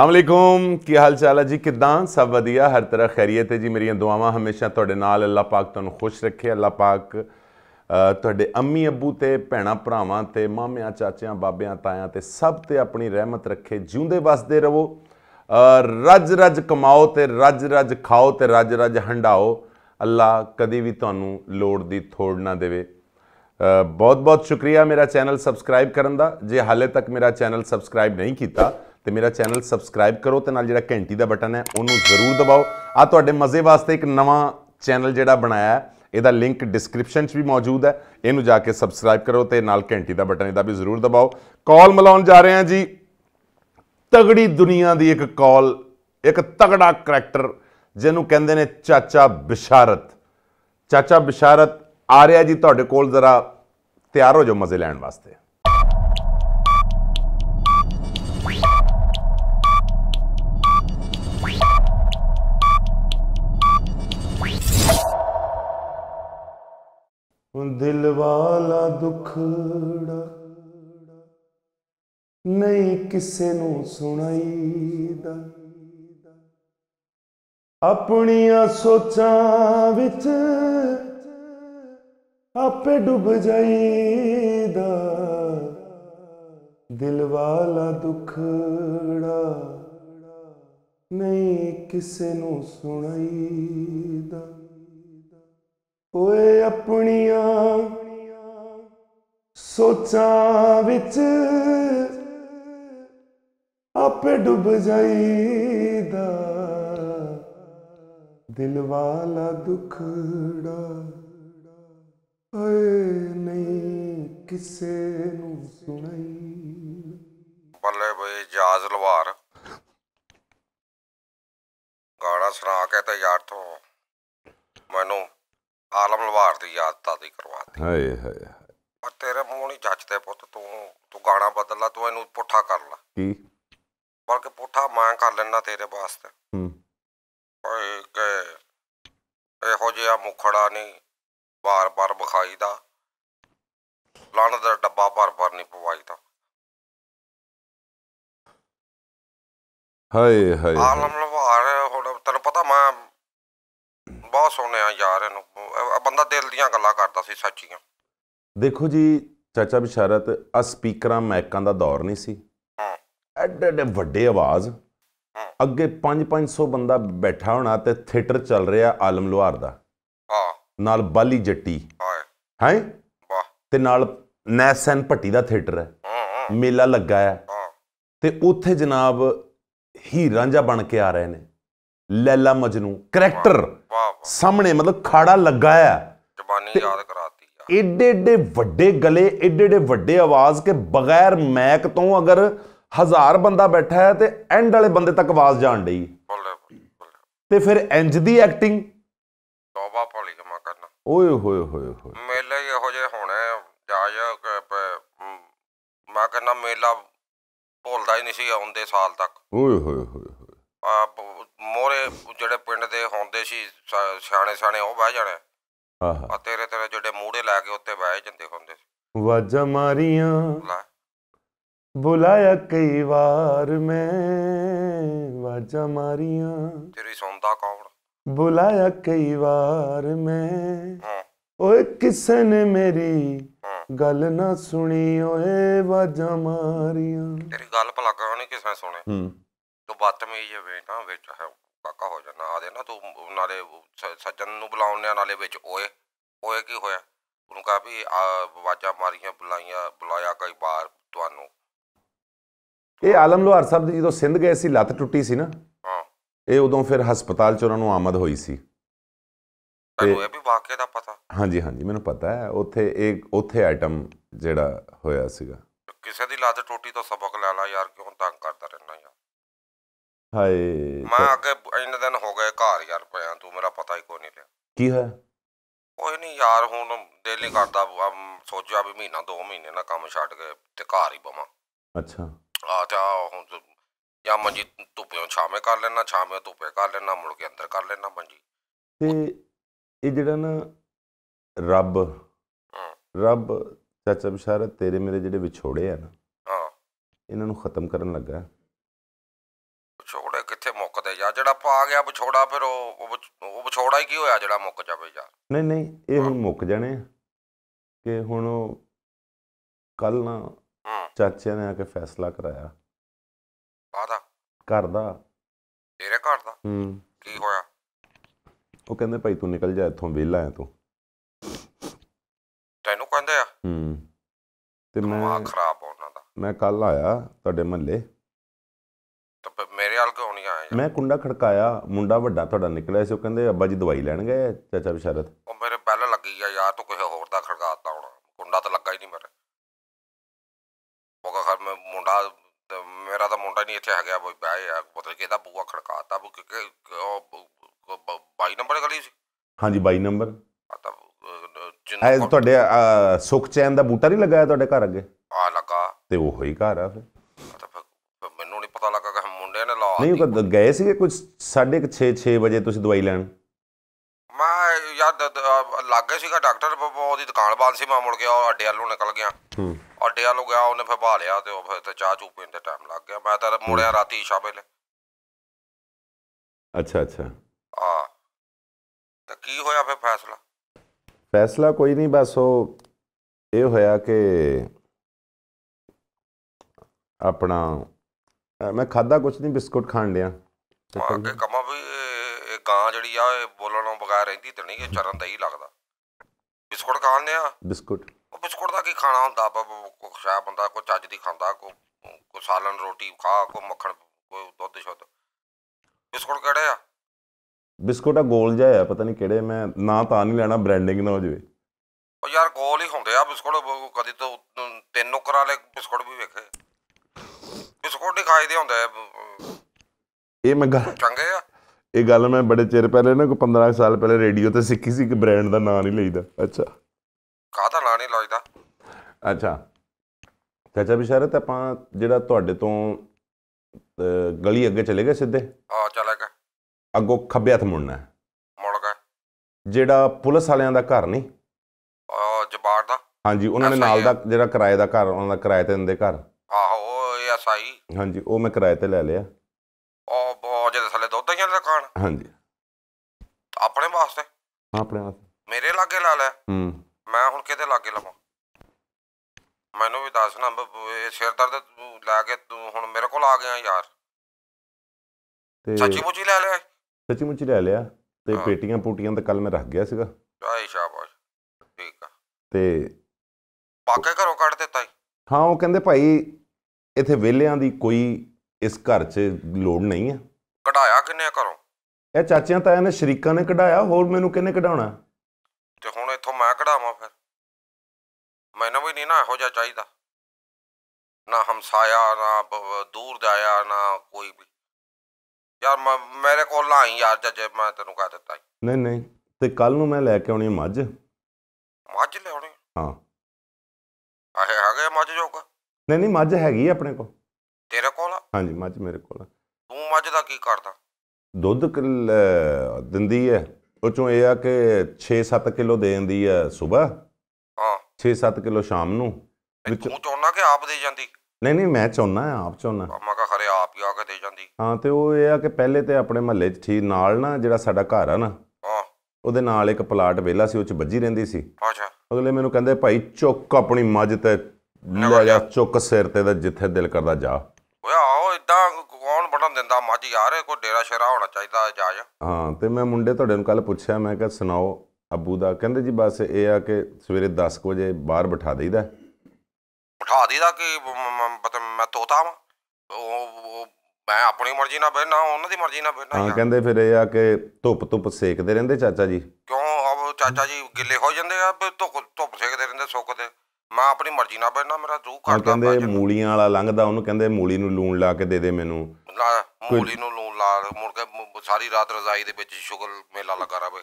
ਅਲੈਕੁਮ ਕੀ ਹਾਲ ਚਾਲ ਹੈ ਜੀ ਕਿਦਾਂ ਸਭ ਵਧੀਆ ਹਰ ਤਰ੍ਹਾਂ ਖੈਰੀਅਤ ਹੈ ਜੀ ਮੇਰੀਆਂ ਦੁਆਵਾਂ ਹਮੇਸ਼ਾ ਤੁਹਾਡੇ ਨਾਲ ਅੱਲਾਹ ਪਾਕ ਤੁਹਾਨੂੰ ਖੁਸ਼ ਰੱਖੇ ਅੱਲਾਹ ਪਾਕ ਤੁਹਾਡੇ ਅੰਮੀ ਅੱਬੂ ਤੇ ਭੈਣਾ ਭਰਾਵਾਂ ਤੇ ਮਾਮਿਆਂ ਚਾਚਿਆਂ ਬਾਬਿਆਂ ਤਾਇਆਂ ਤੇ ਸਭ ਤੇ ਆਪਣੀ ਰਹਿਮਤ ਰੱਖੇ ਜਿਉਂਦੇ ਵਸਦੇ ਰਹੋ ਰੱਜ ਰੱਜ ਕਮਾਓ ਤੇ ਰੱਜ ਰੱਜ ਖਾਓ ਤੇ ਰੱਜ ਰੱਜ ਹੰਡਾਓ ਅੱਲਾ ਕਦੀ ਵੀ ਤੁਹਾਨੂੰ ਲੋੜ ਦੀ ਥੋੜ ਨਾ ਦੇਵੇ ਬਹੁਤ ਬਹੁਤ ਸ਼ੁਕਰੀਆ ਮੇਰਾ ਚੈਨਲ ਸਬਸਕ੍ਰਾਈਬ ਕਰਨ ਦਾ ਜੇ ਹਾਲੇ ਤੱਕ ਮੇਰਾ ਚੈਨਲ ਸਬਸਕ੍ਰਾਈਬ ਨਹੀਂ ਕੀਤਾ ਤੇ ਮੇਰਾ ਚੈਨਲ ਸਬਸਕ੍ਰਾਈਬ ਕਰੋ ਤੇ ਨਾਲ ਜਿਹੜਾ ਘੰਟੀ ਦਾ ਬਟਨ ਹੈ ਉਹਨੂੰ ਜ਼ਰੂਰ ਦਬਾਓ ਆ ਤੁਹਾਡੇ ਮਜ਼ੇ ਵਾਸਤੇ ਇੱਕ ਨਵਾਂ ਚੈਨਲ ਜਿਹੜਾ ਬਣਾਇਆ ਹੈ ਇਹਦਾ ਲਿੰਕ ਡਿਸਕ੍ਰਿਪਸ਼ਨ 'ਚ ਵੀ ਮੌਜੂਦ ਹੈ ਇਹਨੂੰ ਜਾ ਕੇ ਸਬਸਕ੍ਰਾਈਬ ਕਰੋ ਤੇ ਨਾਲ ਘੰਟੀ ਦਾ ਬਟਨ ਇਹਦਾ ਵੀ ਜ਼ਰੂਰ ਦਬਾਓ ਕਾਲ ਮਲਾਉਣ ਜਾ ਰਹੇ ਹਾਂ ਜੀ ਤਗੜੀ ਦੁਨੀਆ ਦੀ ਇੱਕ ਕਾਲ ਇੱਕ ਤਗੜਾ ਕੈਰੈਕਟਰ ਜਿਹਨੂੰ ਕਹਿੰਦੇ ਨੇ ਚਾਚਾ ਬਿਸ਼ਾਰਤ ਚਾਚਾ ਬਿਸ਼ਾਰਤ ਆ ਰਿਹਾ ਜੀ ਤੁਹਾਡੇ ਕੋਲ ਜ਼ਰਾ ਤਿਆਰ ਹੋ ਜਾਓ ਮਜ਼ੇ ਲੈਣ ਵਾਸਤੇ ਦਿਲ ਵਾਲਾ ਦੁਖੜਾ ਨਹੀਂ ਕਿਸੇ ਨੂੰ ਸੁਣਾਈਦਾ ਆਪਣੀਆਂ ਸੋਚਾਂ ਵਿੱਚ ਆਪੇ ਡੁੱਬ ਜਾਈਦਾ ਦਿਲ ਵਾਲਾ ਦੁਖੜਾ ਨਹੀਂ ਕਿਸੇ ਨੂੰ ਸੁਣਾਈਦਾ ਓਏ ਆਪਣੀਆਂ ਸੋਚਾਂ ਵਿੱਚ ਆਪੇ ਡੁੱਬ ਜਾਈਦਾ ਦਿਲ ਵਾਲਾ ਦੁਖੜਾ ਓਏ ਨਹੀਂ ਕਿਸੇ ਨੂੰ ਸੁਣਾਈ ਬੱਲੇ ਬਈ ਜਾਜ਼ ਲਵਾਰ ਗਾਣਾ ਸੁਣਾ ਕੇ ਤਾਂ ਯਾਰ ਤੋਂ ਮੈਨੂੰ ਆਲਮ ਲਵਾਰ ਦੀ ਯਾਦਤਾ ਦੀ ਕਰਵਾਤੀ ਹਾਏ ਹਾਏ ਪਰ ਤੇਰੇ ਮੂੰਹ ਨਹੀਂ ਜੱਜਦੇ ਪੁੱਤ ਤੂੰ ਤੂੰ ਗਾਣਾ ਬਦਲ ਲਾ ਤੂੰ ਇਹਨੂੰ ਪੁੱਠਾ ਕਰ ਲਾ ਕੀ ਬਲਕਿ ਪੁੱਠਾ ਮੈਂ ਕਰ ਲੈਣਾ ਤੇਰੇ ਵਾਸਤੇ ਹੂੰ ਓਏ ਇਹ ਇਹੋ ਜਿਹਾ ਮੁਖੜਾ ਨਹੀਂ ਬਾਰ-ਬਾਰ ਵਿਖਾਈ ਦਾ ਲਾਣ ਦਾ ਡੱਬਾ ਭਰ-ਭਰ ਨਹੀਂ ਪਵਾਈਦਾ ਹਾਏ ਹਾਏ ਆਲਮ ਲਵਾਰ ਹੁਣ ਤੈਨੂੰ ਪਤਾ ਮੈਂ ਬਹੁਤ ਸੋਹਣੇ ਆ ਯਾਰ ਇਹਨੂੰ ਅਹ ਬੰਦਾ ਦਿਲ ਦੀਆਂ ਗੱਲਾਂ ਕਰਦਾ ਸੀ ਸੱਚੀਆਂ ਦੇਖੋ ਜੀ ਚਾਚਾ ਬਿਸ਼ਾਰਤ ਆ ਸਪੀਕਰਾਂ ਮਾਈਕਾਂ ਦਾ ਦੌਰ ਨਹੀਂ ਸੀ ਹਾਂ ਐਡੇ ਐਡੇ ਵੱਡੇ ਆਵਾਜ਼ ਅੱਗੇ 5-500 ਬੰਦਾ ਬੈਠਾ ਹੋਣਾ ਤੇ ਥੀਏਟਰ ਚੱਲ ਰਿਹਾ ਆਲਮ ਲੋਹਾਰ ਦਾ ਹਾਂ ਨਾਲ ਬਾਲੀ ਜੱਟੀ ਹਾਂ ਹੈ ਵਾਹ ਤੇ ਨਾਲ ਨੈਸਨ ਭੱਟੀ ਦਾ ਥੀਏਟਰ ਹੈ ਮੇਲਾ ਲੱਗਾ ਹੈ ਤੇ ਉੱਥੇ ਜਨਾਬ ਹੀਰਾਂ ਜਾਂ ਬਣ ਕੇ ਆ ਰਹੇ ਨੇ ਲੈਲਾ ਮਜਨੂ ਕਰੈਕਟਰ ਵਾਹ ਸਾਹਮਣੇ ਮਤਲਬ ਖਾੜਾ ਲੱਗਾ ਆ ਜ਼ਬਾਨੀ ਯਾਦ ਕਰਾਤੀ ਆ ਏਡੇ ਏਡੇ ਵੱਡੇ ਗਲੇ ਏਡੇ ਏਡੇ ਵੱਡੇ ਆਵਾਜ਼ ਕੇ ਬਗੈਰ ਮੈਕ ਤੋਂ ਅਗਰ ਹਜ਼ਾਰ ਬੰਦਾ ਬੈਠਾ ਹੈ ਤੇ ਐਂਡ ਵਾਲੇ ਬੰਦੇ ਤੱਕ ਆਵਾਜ਼ ਜਾਣ ਢਈ ਤੇ ਫਿਰ ਇੰਜ ਦੀ ਐਕਟਿੰਗ ਤੋਬਾ ਪਾਲੀ ਕਮਾ ਕਰਨਾ ਓਏ ਹੋਏ ਹੋਏ ਹੋਏ ਮੇਲੇ ਇਹੋ ਜੇ ਹੋਣੇ ਜਾ ਜਾ ਮਾ ਕਰਨਾ ਮੇਲਾ ਭੁੱਲਦਾ ਹੀ ਨਹੀਂ ਸੀ ਆਉਂਦੇ ਸਾਲ ਤੱਕ ਓਏ ਹੋਏ ਹੋਏ ਹੋਏ ਮੋਰੇ ਜਿਹੜੇ ਪਿੰਡ ਦੇ ਹੁੰਦੇ ਸੀ ਸਿਆਣੇ ਸਿਆਣੇ ਉਹ ਬਹਿ ਜਾਣੇ ਆਹ ਆ ਤੇਰੇ ਤੇਰੇ ਜਿਹੜੇ ਮੂੜੇ ਲਾ ਕੇ ਉੱਤੇ ਬਹਿ ਜਾਂਦੇ ਹੁੰਦੇ ਸੀ ਵਾਜਾਂ ਮਾਰੀਆਂ ਬੁਲਾਇਆ ਕਈ ਵਾਰ ਮੈਂ ਵਾਜ ਮਾਰੀਆਂ ਤੇਰੀ ਸੁਣਦਾ ਕੌਣ ਬੁਲਾਇਆ ਕਈ ਵਾਰ ਮੈਂ ਓਏ ਕਿਸੇ ਨੇ ਮੇਰੀ ਗੱਲ ਨਾ ਸੁਣੀ ਓਏ ਵਾਜ ਮਾਰੀਆਂ ਤੇਰੀ ਗੱਲ ਭਲਾ ਕੌਣ ਕਿਸੇ ਨੇ ਸੁਣੇ ਹੂੰ ਬਦਤਮੀਜ਼ ਵੇ ਨਾ ਵਿੱਚ ਹੈ ਕਾਕਾ ਹੋ ਜਾਣਾ ਆ ਦੇ ਨਾ ਤੂੰ ਨਾਲੇ ਸੱਜਣ ਨੂੰ ਬੁਲਾਉਣ ਨਾਲੇ ਵਿੱਚ ਓਏ ਓਏ ਕੀ ਹੋਇਆ ਉਹਨੂੰ ਕਹਾ ਵੀ ਆਵਾਜ਼ਾਂ ਮਾਰੀਆਂ ਬੁਲਾਈਆਂ ਬੁਲਾਇਆ ਕਈ ਵਾਰ ਤੁਹਾਨੂੰ ਇਹ ਆਲਮ ਲੋਹਾਰ ਸਾਹਿਬ ਜਦੋਂ ਸਿੰਧ ਗਏ ਸੀ ਲੱਤ ਟੁੱਟੀ ਸੀ ਨਾ ਹਾਂ ਇਹ ਉਦੋਂ ਫਿਰ ਹਸਪਤਾਲ ਚ ਉਹਨਾਂ ਨੂੰ ਆਮਦ ਹੋਈ ਸੀ ਤੁਹਾਨੂੰ ਇਹ ਵੀ ਵਾਕਿਆ ਦਾ ਪਤਾ ਹਾਂਜੀ ਹਾਂਜੀ ਮੈਨੂੰ ਪਤਾ ਹੈ ਉੱਥੇ ਇੱਕ ਉੱਥੇ ਆਈਟਮ ਜਿਹੜਾ ਹੋਇਆ ਸੀਗਾ ਕਿਸੇ ਦੀ ਲੱਤ ਟੁੱਟੀ ਤਾਂ ਸਬਕ ਲੈ ਲੈ ਯਾਰ ਕਿਉਂ ਤੰਗ ਕਰਦਾ ਰਹਿਣਾ ਯਾਰ ਹਾਏ ਮੈਂ ਅੱਗੇ ਇੰਨੇ ਦਿਨ ਹੋ ਗਏ ਘਰ ਯਾਰ ਪਿਆ ਤੂੰ ਮੇਰਾ ਪਤਾ ਹੀ ਕੋਈ ਨਹੀਂ ਲਿਆ ਕੀ ਹੈ ਕੋਈ ਨਹੀਂ ਯਾਰ ਹੁਣ ਦਿਲ ਨਹੀਂ ਕਰਦਾ ਸੋਚਿਆ ਵੀ ਮਹੀਨਾ ਦੋ ਮਹੀਨੇ ਨਾ ਕੰਮ ਛੱਡ ਕੇ ਤੇ ਘਰ ਹੀ ਬਵਾਂ ਅੱਛਾ ਆ ਜਾ ਹੁਣ ਜਾਂ ਮੰਜੀ ਧੁੱਪੇ ਛਾਵੇਂ ਕਰ ਲੈਣਾ ਛਾਵੇਂ ਧੁੱਪੇ ਕਰ ਲੈਣਾ ਮੁੜ ਕੇ ਅੰਦਰ ਕਰ ਲੈਣਾ ਮੰਜੀ ਤੇ ਇਹ ਜਿਹੜਾ ਨਾ ਰੱਬ ਰੱਬ ਚਾਚਾ ਬਿਸ਼ਾਰਤ ਤੇਰੇ ਮੇਰੇ ਜਿਹੜੇ ਵਿਛੋੜੇ ਆ ਨਾ ਹਾਂ ਇਹਨਾਂ ਨੂੰ ਖਤਮ ਕਰਨ ਲੱਗਾ ਇੱਥੇ ਮੁੱਕਦੇ ਜਾ ਜਿਹੜਾ ਪਾ ਗਿਆ ਵਿਛੋੜਾ ਫਿਰ ਉਹ ਉਹ ਵਿਛੋੜਾ ਹੀ ਕੀ ਹੋਇਆ ਜਿਹੜਾ ਮੁੱਕ ਜਾਵੇ ਯਾਰ ਨਹੀਂ ਨਹੀਂ ਇਹ ਹੁਣ ਮੁੱਕ ਜਾਣੇ ਕਿ ਹੁਣ ਉਹ ਕੱਲ ਨਾ ਚਾਚੇ ਚਾਚਿਆਂ ਨੇ ਆ ਕੇ ਫੈਸਲਾ ਕਰਾਇਆ ਕਾਹਦਾ ਘਰ ਦਾ ਤੇਰੇ ਘਰ ਦਾ ਹੂੰ ਕੀ ਹੋਇਆ ਉਹ ਕਹਿੰਦੇ ਭਾਈ ਤੂੰ ਨਿਕਲ ਜਾ ਇੱਥੋਂ ਵਿਹਲਾ ਐ ਤੂੰ ਤੈਨੂੰ ਕਹਿੰਦੇ ਆ ਹੂੰ ਤੇ ਮੈਂ ਖਰਾਬ ਹੋਣਾ ਉਹਨਾਂ ਦਾ ਮੈਂ ਕੱਲ ਆਇਆ ਤੁਹਾਡੇ ਮਹੱਲੇ ਮੈਂ ਕੁੰਡਾ ਖੜਕਾਇਆ ਮੁੰਡਾ ਵੱਡਾ ਤੁਹਾਡਾ ਨਿਕਲਿਆ ਸੀ ਉਹ ਕਹਿੰਦੇ ਅੱਬਾ ਜੀ ਦਵਾਈ ਲੈਣ ਗਏ ਚਾਚਾ ਬਿਸ਼ਾਰਤ ਉਹ ਮੇਰੇ ਪਹਿਲਾਂ ਲੱਗੀ ਆ ਯਾਰ ਤੂੰ ਕਿਸੇ ਹੋਰ ਦਾ ਖੜਕਾਤਾ ਹੁਣ ਕੁੰਡਾ ਤਾਂ ਲੱਗਾ ਹੀ ਨਹੀਂ ਮੇਰੇ ਉਹ ਖਰ ਮੈਂ ਮੁੰਡਾ ਮੇਰਾ ਤਾਂ ਮੁੰਡਾ ਨਹੀਂ ਇੱਥੇ ਆ ਗਿਆ ਬਈ ਬਾਈ ਆ ਪਤਾ ਕਿਹਦਾ ਬੂਆ ਖੜਕਾਤਾ ਉਹ ਕਿ ਬਾਈ ਨੰਬਰ ਗਲੀ ਸੀ ਹਾਂਜੀ ਬਾਈ ਨੰਬਰ ਐ ਤੁਹਾਡੇ ਸੁਖ ਚੈਨ ਦਾ ਬੂਟਾ ਨਹੀਂ ਲਗਾਇਆ ਤੁਹਾਡੇ ਘਰ ਅੱਗੇ ਆ ਲਗਾ ਤੇ ਉਹ ਹੀ ਘਰ ਆ ਫਿਰ ਨਹੀਂ ਉਹ ਗਏ ਸੀਗੇ ਕੁਝ 6:30 6 ਵਜੇ ਤੁਸੀਂ ਦਵਾਈ ਲੈਣ ਮੈਂ ਯਾਰ ਲੱਗੇ ਸੀਗਾ ਡਾਕਟਰ ਉਹਦੀ ਦੁਕਾਨ ਬੰਦ ਸੀ ਮੈਂ ਮੁੜ ਗਿਆ ਉਹ ਅੱਡੇ ਵੱਲੋਂ ਨਿਕਲ ਗਿਆ ਹੂੰ ਅੱਡੇ ਵੱਲੋਂ ਗਿਆ ਉਹਨੇ ਫਿਰ ਭਾ ਲਿਆ ਤੇ ਉਹ ਫਿਰ ਤੇ ਚਾਹ ਚੂਪੇ ਦੇ ਟਾਈਮ ਲੱਗ ਗਿਆ ਮੈਂ ਤਾਂ ਮੁੜਿਆ ਰਾਤੀ ਸ਼ਾਮੇ ਲੈ ਅੱਛਾ ਅੱਛਾ ਆ ਤਾਂ ਕੀ ਹੋਇਆ ਫਿਰ ਫੈਸਲਾ ਫੈਸਲਾ ਕੋਈ ਨਹੀਂ ਬਸ ਉਹ ਇਹ ਹੋਇਆ ਕਿ ਆਪਣਾ ਮੈਂ ਖਾਦਾ ਕੁਛ ਨਹੀਂ ਬਿਸਕੁਟ ਖਾਣ ਲਿਆ ਅੱਗੇ ਕਮਾ ਵੀ ਇਹ ਗਾਂ ਜਿਹੜੀ ਆ ਇਹ ਬੋਲਣੋਂ ਬਗੈਰ ਰਹਿੰਦੀ ਤੇ ਨਹੀਂ ਇਹ ਚਰਨ ਦਾ ਹੀ ਲੱਗਦਾ ਬਿਸਕੁਟ ਖਾਣ ਲਿਆ ਬਿਸਕੁਟ ਉਹ ਬਿਸਕੁਟ ਦਾ ਕੀ ਖਾਣਾ ਹੁੰਦਾ ਕੋਈ ਖਸ਼ਾ ਬੰਦਾ ਕੋਈ ਚੱਜ ਦੀ ਖਾਂਦਾ ਕੋ ਕੋ ਸਾਲਨ ਰੋਟੀ ਖਾ ਕੋ ਮੱਖਣ ਕੋ ਦੁੱਧ ਸ਼ੁੱਧ ਬਿਸਕੁਟ ਕਿਹੜੇ ਆ ਬਿਸਕੁਟ ਆ ਗੋਲ ਜਿਹਾ ਆ ਪਤਾ ਨਹੀਂ ਕਿਹੜੇ ਮੈਂ ਨਾ ਤਾਂ ਨਹੀਂ ਲੈਣਾ ਬ੍ਰਾਂਡਿੰਗ ਨਾ ਹੋ ਜਵੇ ਉਹ ਯਾਰ ਗੋਲ ਹੀ ਹੁੰਦੇ ਆ ਬਿਸਕੁਟ ਕਦੀ ਤੋਂ ਤਿੰਨ ਨੁਕਰ ਵਾਲੇ ਬਿਸਕੁਟ ਵੀ ਵੇਖੇ ਸਿਕਿਉਰਿਟੀ ਦੇ ਹੁੰਦਾ ਹੈ ਇਹ ਮੈਂ ਗੱਲ ਚੰਗੇ ਆ ਇਹ ਗੱਲ ਮੈਂ ਬੜੇ ਚਿਰ ਪਹਿਲੇ ਨਾ ਕੋਈ 15 ਸਾਲ ਪਹਿਲੇ ਰੇਡੀਓ ਤੇ ਸਿੱਖੀ ਸੀ ਕਿ ਬ੍ਰਾਂਡ ਦਾ ਨਾਂ ਨਹੀਂ ਲਈਦਾ ਅੱਛਾ ਕਾਹਦਾ ਨਾਂ ਨਹੀਂ ਲਈਦਾ ਅੱਛਾ ਚਾਚਾ ਬਿਸ਼ਾਰਤ ਆਪਾਂ ਜਿਹੜਾ ਤੁਹਾਡੇ ਤੋਂ ਗਲੀ ਅੱਗੇ ਚਲੇ ਗਏ ਸਿੱਧੇ ਹਾਂ ਚਲੇ ਗਏ ਅੱਗੋਂ ਖੱਬੇ ਹੱਥ ਮੁੜਨਾ ਹੈ ਮੁੜ ਗਏ ਜਿਹੜਾ ਪੁਲਿਸ ਵਾਲਿਆਂ ਦਾ ਘਰ ਨਹੀਂ ਜਬਾਰ ਦਾ ਹਾਂਜੀ ਉਹਨਾਂ ਨੇ ਨਾਲ ਦਾ ਜਿਹੜਾ ਕਿਰਾਏ ਦਾ ਘਰ ਉਹਨਾਂ ਦਾ ਕਿਰਾਏ ਤੇ ਦਿੰਦੇ ਘਰ ਸਾਈ ਹਾਂਜੀ ਉਹ ਮੈਂ ਕਿਰਾਏ ਤੇ ਲੈ ਲਿਆ ਉਹ ਬਹੁਤ ਜਿਆਦਾ ਥੱਲੇ ਦੁੱਧ ਦੀਆਂ ਦੁਕਾਨ ਹਾਂਜੀ ਆਪਣੇ ਵਾਸਤੇ ਹਾਂ ਆਪਣੇ ਵਾਸਤੇ ਮੇਰੇ ਲਾਗੇ ਲਾ ਲੈ ਹੂੰ ਮੈਂ ਹੁਣ ਕਿਤੇ ਲਾਗੇ ਲਵਾਂ ਮੈਨੂੰ ਵੀ ਦੱਸ ਨਾ ਇਹ ਸਿਰ ਦਰਦ ਲੈ ਕੇ ਤੂੰ ਹੁਣ ਮੇਰੇ ਕੋਲ ਆ ਗਿਆ ਯਾਰ ਤੇ ਸੱਚੀ ਮੁੱਚੀ ਲੈ ਲਿਆ ਸੱਚੀ ਮੁੱਚੀ ਲੈ ਲਿਆ ਤੇ ਪੇਟੀਆਂ ਪੂਟੀਆਂ ਤਾਂ ਕੱਲ ਮੈਂ ਰੱਖ ਗਿਆ ਸੀਗਾ ਆਏ ਸ਼ਾਬਾਸ਼ ਠੀਕ ਆ ਤੇ ਪਾਕੇ ਘਰੋਂ ਕੱਢ ਦਿੱਤਾ ਹਾਂ ਉਹ ਕਹਿੰਦੇ ਭਾਈ ਇੱਥੇ ਵਿਹਲਿਆਂ ਦੀ ਕੋਈ ਇਸ ਘਰ 'ਚ ਲੋੜ ਨਹੀਂ ਹੈ ਕਢਾਇਆ ਕਿੰਨੇ ਘਰੋਂ ਇਹ ਚਾਚਿਆਂ ਤਾਇਆਂ ਨੇ ਸ਼ਰੀਕਾਂ ਨੇ ਕਢਾਇਆ ਹੋਰ ਮੈਨੂੰ ਕਿੰਨੇ ਕਢਾਉਣਾ ਤੇ ਹੁਣ ਇੱਥੋਂ ਮੈਂ ਕਢਾਵਾਂ ਫਿਰ ਮੈਨੂੰ ਵੀ ਨਹੀਂ ਨਾ ਇਹੋ ਜਿਹਾ ਚਾਹੀਦਾ ਨਾ ਹਮਸਾਇਆ ਨਾ ਦੂਰ ਜਾਇਆ ਨਾ ਕੋਈ ਵੀ ਯਾਰ ਮੇਰੇ ਕੋਲ ਨਾ ਹੀ ਯਾਰ ਜੱਜ ਮੈਂ ਤੈਨੂੰ ਕਹਿ ਦਿੱਤਾ ਨਹੀਂ ਨਹੀਂ ਤੇ ਕੱਲ ਨੂੰ ਮੈਂ ਲੈ ਕੇ ਆਉਣੀ ਮੱਝ ਮੱਝ ਲੈ ਆਉਣੀ ਹਾਂ ਆਹੇ ਗਏ ਮੱਝ ਜੋਗਾ ਨਹੀਂ ਨਹੀਂ ਮੱਝ ਹੈਗੀ ਆਪਣੇ ਕੋਲ ਤੇਰੇ ਕੋਲ ਹਾਂਜੀ ਮੱਝ ਮੇਰੇ ਕੋਲ ਤੂੰ ਮੱਝ ਦਾ ਕੀ ਕਰਦਾ ਦੁੱਧ ਦਿੰਦੀ ਹੈ ਉਹ ਚੋਂ ਇਹ ਆ ਕਿ 6-7 ਕਿਲੋ ਦੇ ਦਿੰਦੀ ਹੈ ਸਵੇਰ ਹਾਂ 6-7 ਕਿਲੋ ਸ਼ਾਮ ਨੂੰ ਵਿੱਚ- ਤੂੰ ਚਾਹੁੰਦਾ ਕਿ ਆਪ ਦੇ ਜਾਂਦੀ ਨਹੀਂ ਨਹੀਂ ਮੈਂ ਚਾਹੁੰਨਾ ਆ, ਆਪ ਚਾਹੁੰਨਾ ਮਾਮਾ ਕਾ ਖਰੇ ਆਪ ਹੀ ਆ ਕੇ ਦੇ ਜਾਂਦੀ ਹਾਂ ਤੇ ਉਹ ਇਹ ਆ ਕਿ ਪਹਿਲੇ ਤੇ ਆਪਣੇ ਮਹੱਲੇ 'ਚ ਠੀਕ ਨਾਲ ਨਾ ਜਿਹੜਾ ਸਾਡਾ ਘਰ ਆ ਨਾ ਹਾਂ ਉਹਦੇ ਨਾਲ ਇੱਕ ਪਲਾਟ ਵਿਹਲਾ ਸੀ ਉਹ 'ਚ ਵੱਜੀ ਰਹਿੰਦੀ ਸੀ ਅੱਛਾ ਅਗਲੇ ਮੈਨੂੰ ਕਹਿੰਦੇ ਭਾਈ ਚੁੱਕ ਆਪਣੀ ਮੱਝ ਤੇ ਲੈ ਜਾ ਚੁੱਕ ਸਿਰ ਤੇ ਦਾ ਜਿੱਥੇ ਦਿਲ ਕਰਦਾ ਜਾ ਓਏ ਆਓ ਇਦਾਂ ਕੌਣ ਬਟਨ ਦਿੰਦਾ ਮੱਝ ਯਾਰ ਕੋਈ ਡੇਰਾ ਸ਼ੇਰਾ ਹੋਣਾ ਚਾਹੀਦਾ ਜਾ ਜਾ ਹਾਂ ਤੇ ਮੈਂ ਮੁੰਡੇ ਤੁਹਾਡੇ ਨੂੰ ਕੱਲ ਪੁੱਛਿਆ ਮੈਂ ਕਿਹਾ ਸੁਣਾਓ ਅੱਬੂ ਦਾ ਕਹਿੰਦੇ ਜੀ ਬਸ ਇਹ ਆ ਕਿ ਸਵੇਰੇ 10 ਵਜੇ ਬਾਹਰ ਬਿਠਾ ਦੇਈਦਾ ਬਿਠਾ ਦੇਈਦਾ ਕਿ ਮੈਂ ਤੋਤਾ ਵਾਂ ਉਹ ਮੈਂ ਆਪਣੀ ਮਰਜ਼ੀ ਨਾਲ ਬਹਿਣਾ ਉਹਨਾਂ ਦੀ ਮਰਜ਼ੀ ਨਾਲ ਬਹਿਣਾ ਹਾਂ ਕਹਿੰਦੇ ਫਿਰ ਇਹ ਆ ਕਿ ਧੁੱਪ ਧੁੱਪ ਸੇਕਦੇ ਰਹਿੰਦੇ ਚਾਚਾ ਜੀ ਕਿਉਂ ਚਾਚਾ ਜੀ ਗਿੱਲੇ ਹੋ ਜਾਂਦੇ ਆ ਧੁੱਪ ਧੁੱਪ ਸੇਕਦੇ ਰਹਿੰਦੇ ਸੁੱਕਦੇ ਮਾਂ ਆਪਣੀ ਮਰਜ਼ੀ ਨਾਲ ਬੈਠਣਾ ਮੇਰਾ ਜੂ ਹਾਂ ਕਰਦਾ ਕਹਿੰਦੇ ਮੂਲੀਆਂ ਵਾਲਾ ਲੰਘਦਾ ਉਹਨੂੰ ਕਹਿੰਦੇ ਮੂਲੀ ਨੂੰ ਲੂਣ ਲਾ ਕੇ ਦੇ ਦੇ ਮੈਨੂੰ ਮੂਲੀ ਨੂੰ ਲੂਣ ਲਾ ਮੁੜ ਕੇ ਸਾਰੀ ਰਾਤ ਰਜ਼ਾਈ ਦੇ ਵਿੱਚ ਸ਼ੁਗਲ ਮੇਲਾ ਲੱਗਾ ਰਵੇ